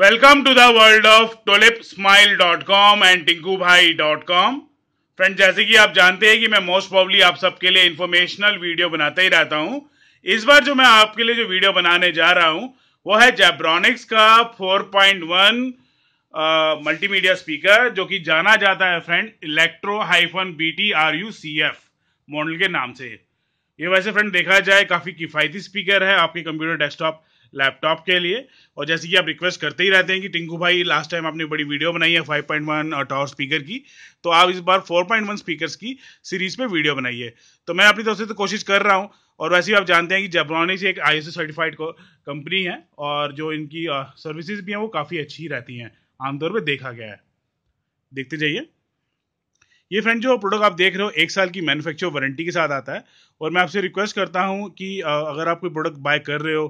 welcome to the world of Tulip Smile dot com and Tinku भाई dot com friend जैसे कि आप जानते हैं कि मैं मोस्ट प्रॉब्ली आप सबके लिए इन्फॉर्मेशनल वीडियो बनाता ही रहता हूं इस बार जो मैं आपके लिए जो वीडियो बनाने जा रहा हूं वो है जेब्रॉनिक्स का 4.1 मल्टीमीडिया स्पीकर जो कि जाना जाता है friend electro hyphen B T R U C F model के नाम से ये वैसे फ्रेंड देखा जाए काफ़ी किफ़ायती स्पीकर है आपके कंप्यूटर डेस्कटॉप लैपटॉप के लिए और जैसे कि आप रिक्वेस्ट करते ही रहते हैं कि टिंकू भाई लास्ट टाइम आपने बड़ी वीडियो बनाई है 5.1 पॉइंट स्पीकर की तो आप इस बार 4.1 स्पीकर की सीरीज पे वीडियो बनाइए तो मैं अपनी तरफ से तो कोशिश कर रहा हूँ और वैसे भी आप जानते हैं कि जबरॉनिक्स एक आई सर्टिफाइड कंपनी है और जो इनकी सर्विसेज भी हैं वो काफ़ी अच्छी रहती हैं आमतौर पर देखा गया है देखते जाइए ये फ्रेंड जो प्रोडक्ट आप देख रहे हो एक साल की मैन्युफैक्चर वारंटी के साथ आता है और मैं आपसे रिक्वेस्ट करता हूँ कि अगर आप कोई प्रोडक्ट बाय कर रहे हो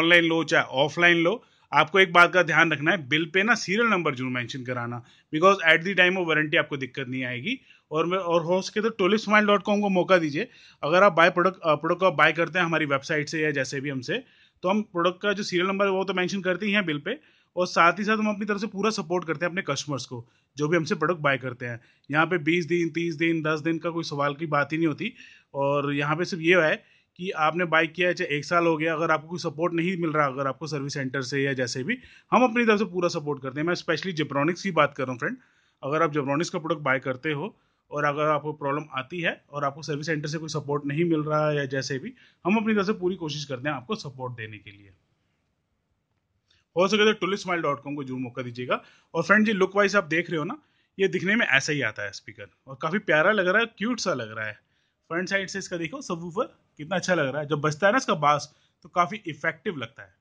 ऑनलाइन लो चाहे ऑफलाइन लो आपको एक बात का ध्यान रखना है बिल पे ना सीरियल नंबर जरूर मेंशन कराना because at the time of warranty आपको दिक्कत नहीं आएगी और मैं और हो सके तो टोलिस माइल डॉट कॉम को मौका दीजिए अगर आप बाय प्रोडक्ट प्रोडक्ट को बाय करते हैं हमारी वेबसाइट से या जैसे भी हमसे तो हम प्रोडक्ट का जो सीरियल नंबर है वो तो मैंशन करते ही हैं बिल पे और साथ ही साथ हम अपनी तरफ से पूरा सपोर्ट करते हैं अपने कस्टमर्स को जो भी हमसे प्रोडक्ट बाय करते हैं यहाँ पे बीस दिन तीस दिन दस दिन का कोई सवाल की बात ही नहीं होती और यहाँ पे सिर्फ ये है कि आपने बाइक किया है चाहे एक साल हो गया अगर आपको कोई सपोर्ट नहीं मिल रहा अगर आपको सर्विस सेंटर से या जैसे भी हम अपनी तरफ से पूरा सपोर्ट करते हैं मैं स्पेशली जेब्रॉनिक्स की बात कर रहा हूँ फ्रेंड अगर आप जेब्रॉनिक्स का प्रोडक्ट बाय करते हो और अगर आपको प्रॉब्लम आती है और आपको सर्विस सेंटर से कोई सपोर्ट नहीं मिल रहा है या जैसे भी हम अपनी तरफ से पूरी कोशिश करते हैं आपको सपोर्ट देने के लिए हो सके तो टुलिस माइल डॉट कॉम को जरूर मौका दीजिएगा और फ्रेंड जी लुक वाइज आप देख रहे हो ना ये दिखने में ऐसा ही आता है स्पीकर और काफ़ी प्यारा लग रहा है क्यूट सा लग रहा है फ्रंट साइड से इसका देखो सबवूफर कितना अच्छा लग रहा है जब बजता है ना इसका बास तो काफ़ी इफेक्टिव लगता है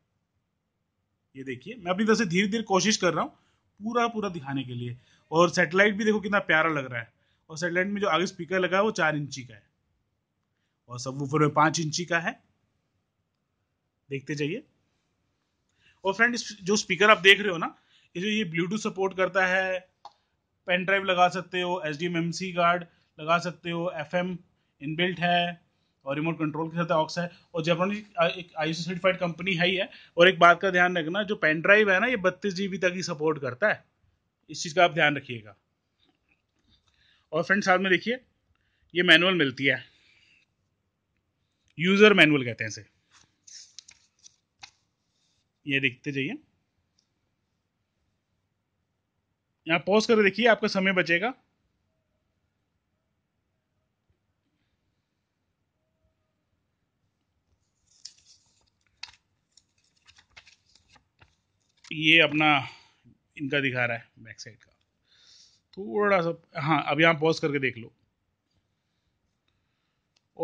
ये देखिए मैं अपनी तरफ से धीरे धीरे कोशिश कर रहा हूँ पूरा पूरा दिखाने के लिए और सेटेलाइट भी देखो कितना प्यारा लग रहा है और सेटेलाइट में जो आगे स्पीकर लगा है वो चार इंची का है और सबवूफर में पांच इंची का है देखते जाइए और फ्रेंड जो स्पीकर आप देख रहे हो ना ये ब्लूटूथ सपोर्ट करता है पेन ड्राइव लगा सकते हो H D M M C card लगा सकते हो एफ एम इनबिल्ट है और रिमोट कंट्रोल के साथ ऑक्स है और जापानी एक आईसो सर्टिफाइड कंपनी है ही है और एक बात का ध्यान रखना जो पेन ड्राइव है ना ये बत्तीस जी तक ही सपोर्ट करता है इस चीज़ का आप ध्यान रखिएगा और फ्रेंड साथ में देखिए ये मैनुअल मिलती है यूज़र मैनुअल कहते हैं इसे ये देखते जाइए यहाँ पॉज कर देखिए आपका समय बचेगा ये अपना इनका दिखा रहा है बैक साइड का थोड़ा सा हाँ अब यहाँ पॉज करके देख लो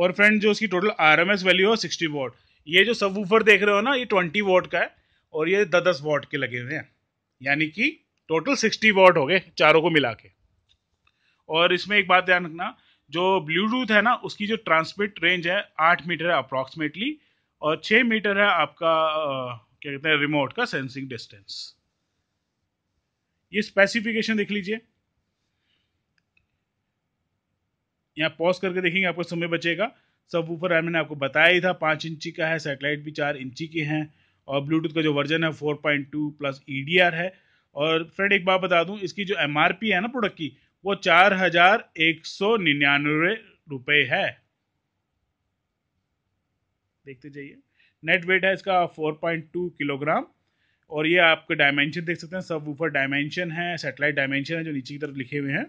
और फ्रेंड जो उसकी total R M S value है सिक्सटी वॉट ये जो सब वूफर देख रहे हो ना ये ट्वेंटी वॉट का है और ये दस दस वॉट के लगे हुए हैं यानी कि टोटल सिक्सटी वॉट हो गए चारों को मिला के और इसमें एक बात ध्यान रखना जो ब्लूटूथ है ना उसकी जो ट्रांसमिट रेंज है आठ मीटर है अप्रॉक्सीमेटली और छः मीटर है आपका क्या कहते हैं रिमोट का सेंसिंग डिस्टेंस ये स्पेसिफिकेशन देख लीजिए यहां पॉज करके देखेंगे आपको समय बचेगा सब ऊपर मैंने आपको बताया ही था पांच इंची का है सेटेलाइट भी चार इंची के हैं और ब्लूटूथ का जो वर्जन है four point two plus EDR है और फ्रेंड एक बात बता दूं इसकी जो एमआरपी है ना प्रोडक्ट की वो चार हजार एक सौ निन्यानवे रुपये है देखते जाइए नेट वेट है इसका 4.2 किलोग्राम और ये आपके डायमेंशन देख सकते हैं सब ऊपर डायमेंशन है सेटेलाइट डायमेंशन है जो नीचे की तरफ लिखे हुए हैं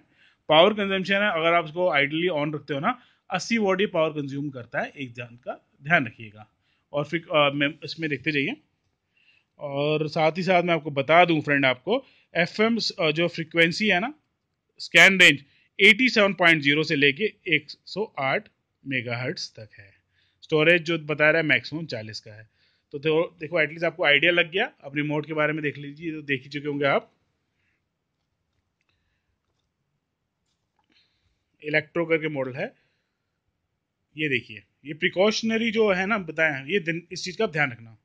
पावर कंजम्पशन है अगर आप इसको आइडली ऑन रखते हो ना अस्सी वॉट ही पावर कंज्यूम करता है एक जान का ध्यान रखिएगा और फिर इसमें देखते जाइए और साथ ही साथ मैं आपको बता दूं फ्रेंड आपको एफ जो फ्रिक्वेंसी है ना स्कैन रेंज 87.0 से लेके 108 मेगाहर्ट्ज तक है स्टोरेज जो बता रहा है मैक्सिमम चालीस का है तो देखो एटलीस्ट आपको आइडिया लग गया अब रिमोट के बारे में देख लीजिए तो देख ही चुके होंगे आप इलेक्ट्रो करके मॉडल है ये देखिए ये प्रिकॉशनरी जो है ना बताया ये इस चीज़ का ध्यान रखना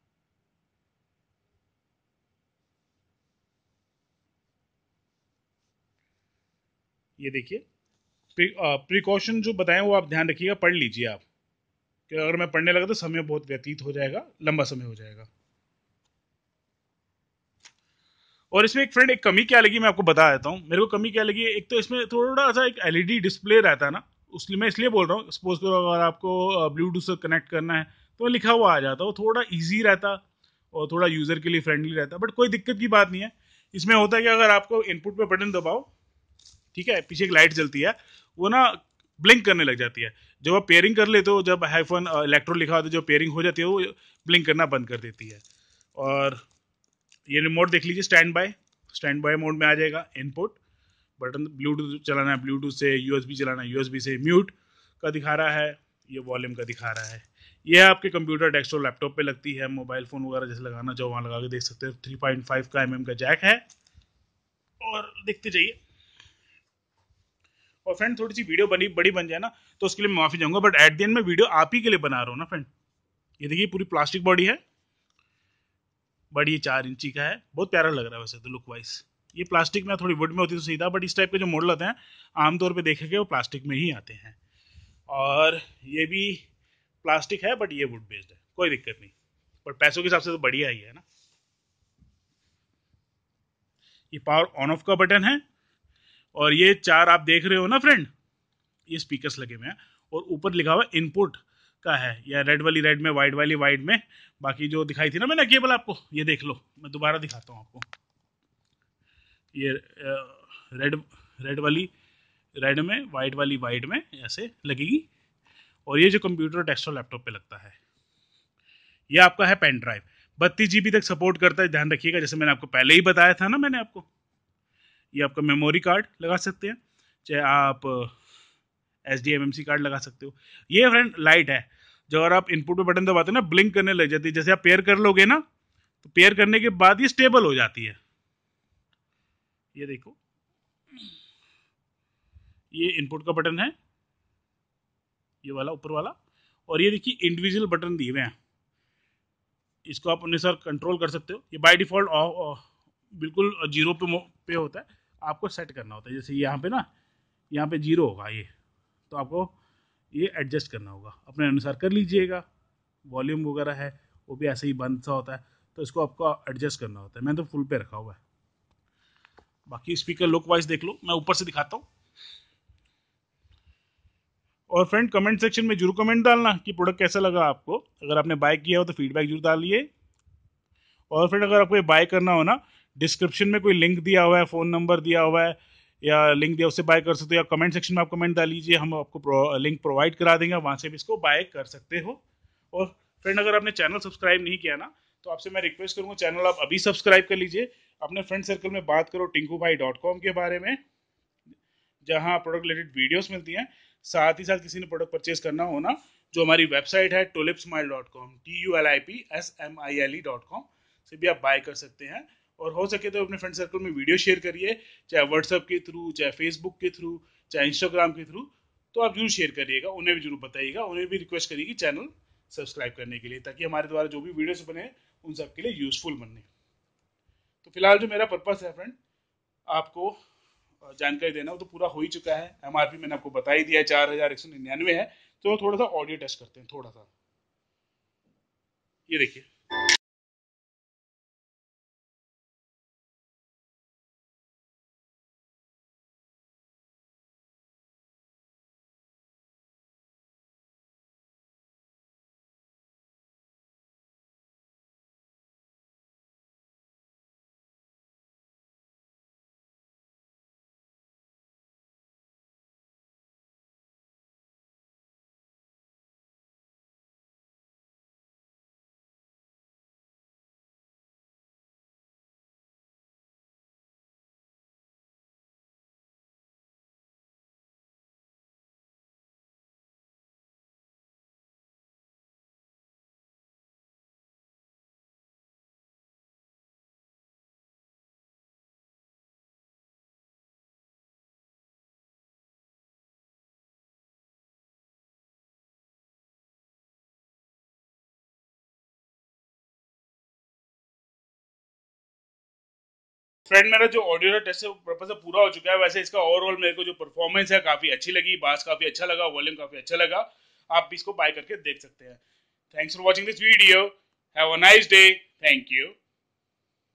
ये देखिए प्रिकॉशन जो बताएं वो आप ध्यान रखिएगा पढ़ लीजिए आप कि अगर मैं पढ़ने लगा तो समय बहुत व्यतीत हो जाएगा लंबा समय हो जाएगा और इसमें एक फ्रेंड एक कमी क्या लगी मैं आपको बता देता हूँ मेरे को कमी क्या लगी एक तो इसमें थोड़ा सा एक एलईडी डिस्प्ले e रहता है ना उसलिए मैं इसलिए बोल रहा हूँ सपोज करो अगर आपको ब्लूटूथ से कनेक्ट करना है तो लिखा हुआ आ जाता वो थोड़ा ईजी रहता और थोड़ा यूज़र के लिए फ्रेंडली रहता बट कोई दिक्कत की बात नहीं है इसमें होता है कि अगर आपको इनपुट पर बटन दबाओ ठीक है पीछे एक लाइट जलती है वो ना ब्लिंक करने लग जाती है जब आप पेयरिंग कर लेते हो जब हाइफन इलेक्ट्रो लिखा होता है जो पेयरिंग हो जाती है वो ब्लिंक करना बंद कर देती है और ये रिमोट देख लीजिए stand by stand by mode में आ जाएगा इनपुट बटन ब्लूटूथ चलाना है ब्लूटूथ से यूएसबी चलाना है यूएसबी से म्यूट का दिखा रहा है ये वॉल्यूम का दिखा रहा है ये आपके कंप्यूटर डेस्कटॉप लैपटॉप पे लगती है मोबाइल फ़ोन वगैरह जैसे लगाना चाहो वहाँ लगा के देख सकते हो थ्री पॉइंट फाइव का एम का जैक है और देखते जाइए और फ्रेंड थोड़ी सी वीडियो बनी बड़ी बन जाए ना तो उसके लिए माफी जाऊंगा बट एट द एंड में वीडियो आप ही के लिए बना रहा हूँ ना फ्रेंड ये देखिए पूरी प्लास्टिक बॉडी है बट ये चार इंची का है बहुत प्यारा लग रहा है वैसे तो लुक वाइज ये प्लास्टिक में थोड़ी वुड में होती तो सीधा बट इस टाइप के जो मॉडल आते हैं आमतौर पर देखेंगे वो प्लास्टिक में ही आते हैं और ये भी प्लास्टिक है बट ये वुड बेस्ड है कोई दिक्कत नहीं पर पैसों के हिसाब से तो बढ़िया ही है ना ये पावर ऑन ऑफ का बटन है और ये चार आप देख रहे हो ना फ्रेंड ये स्पीकर्स लगे हुए हैं और ऊपर लिखा हुआ इनपुट का है या रेड वाली रेड में वाइट वाली वाइट में बाकी जो दिखाई थी ना मैंने केबल आपको ये देख लो मैं दोबारा दिखाता हूँ आपको ये रेड रेड वाली रेड में वाइट वाली वाइट में ऐसे लगेगी और ये जो कंप्यूटर डेस्कटॉप लैपटॉप पे लगता है ये आपका है पेन ड्राइव बत्तीस जी तक सपोर्ट करता है ध्यान रखिएगा जैसे मैंने आपको पहले ही बताया था ना मैंने आपको ये आपका मेमोरी कार्ड लगा सकते हैं चाहे आप S D M M C card लगा सकते हो ये फ्रेंड लाइट है जो अगर आप इनपुट पे बटन दबाते हो ना ब्लिंक करने लग जाती है जैसे आप पेयर कर लोगे ना तो पेयर करने के बाद ये स्टेबल हो जाती है ये देखो ये इनपुट का बटन है ये वाला ऊपर वाला और ये देखिए इंडिविजुअल बटन दिए हुए हैं इसको आप अनुसार कंट्रोल कर सकते हो ये बाय डिफॉल्ट बिल्कुल जीरो पे पे होता है आपको सेट करना होता है जैसे यहाँ पे ना यहाँ पे जीरो होगा ये तो आपको ये एडजस्ट करना होगा अपने अनुसार कर लीजिएगा वॉल्यूम वगैरह है वो भी ऐसे ही बंद सा होता है तो इसको आपको एडजस्ट करना होता है मैंने तो फुल पे रखा हुआ है बाकी स्पीकर लुक वाइज देख लो मैं ऊपर से दिखाता हूँ और फ्रेंड कमेंट सेक्शन में जरूर कमेंट डालना कि प्रोडक्ट कैसा लगा आपको अगर आपने बाय किया हो तो फीडबैक जरूर डालिए और फ्रेंड अगर आपको ये बाय करना हो ना डिस्क्रिप्शन में कोई लिंक दिया हुआ है फ़ोन नंबर दिया हुआ है या लिंक दिया उससे बाय कर सकते हो या कमेंट सेक्शन में आप कमेंट डाल लीजिए हम आपको प्रो, लिंक प्रोवाइड करा देंगे वहाँ से भी इसको बाय कर सकते हो और फ्रेंड अगर आपने चैनल सब्सक्राइब नहीं किया ना तो आपसे मैं रिक्वेस्ट करूँगा चैनल आप अभी सब्सक्राइब कर लीजिए अपने फ्रेंड सर्कल में बात करो टिंकू भाई डॉट कॉम के बारे में जहाँ प्रोडक्ट रिलेटेड वीडियोज़ मिलती हैं साथ ही साथ किसी ने प्रोडक्ट परचेज करना हो ना जो हमारी वेबसाइट है Tulip dot com T U L I P S M I L E dot com से भी आप बाय कर सकते हैं और हो सके तो अपने फ्रेंड सर्कल में वीडियो शेयर करिए चाहे व्हाट्सअप के थ्रू चाहे फेसबुक के थ्रू चाहे इंस्टाग्राम के थ्रू तो आप जरूर शेयर करिएगा उन्हें भी जरूर बताइएगा उन्हें भी रिक्वेस्ट करिएगी चैनल सब्सक्राइब करने के लिए ताकि हमारे द्वारा जो भी वीडियोस बने उन सबके लिए यूजफुल बने तो फिलहाल जो मेरा पर्पस है फ्रेंड आपको जानकारी देना वो तो पूरा हो ही चुका है एम मैंने आपको बता ही दिया है चार हजार एक सौ निन्यानवे है तो थोड़ा सा ऑडियो टेस्ट करते हैं थोड़ा सा ये देखिए फ्रेंड मेरा जो ऑडियो टेस्ट पर्पज पूरा हो चुका है वैसे इसका ओवरऑल मेरे को जो परफॉर्मेंस है काफ़ी अच्छी लगी बास काफ़ी अच्छा लगा वॉल्यूम काफ़ी अच्छा लगा आप भी इसको बाय करके देख सकते हैं thanks for watching this video have a nice day thank you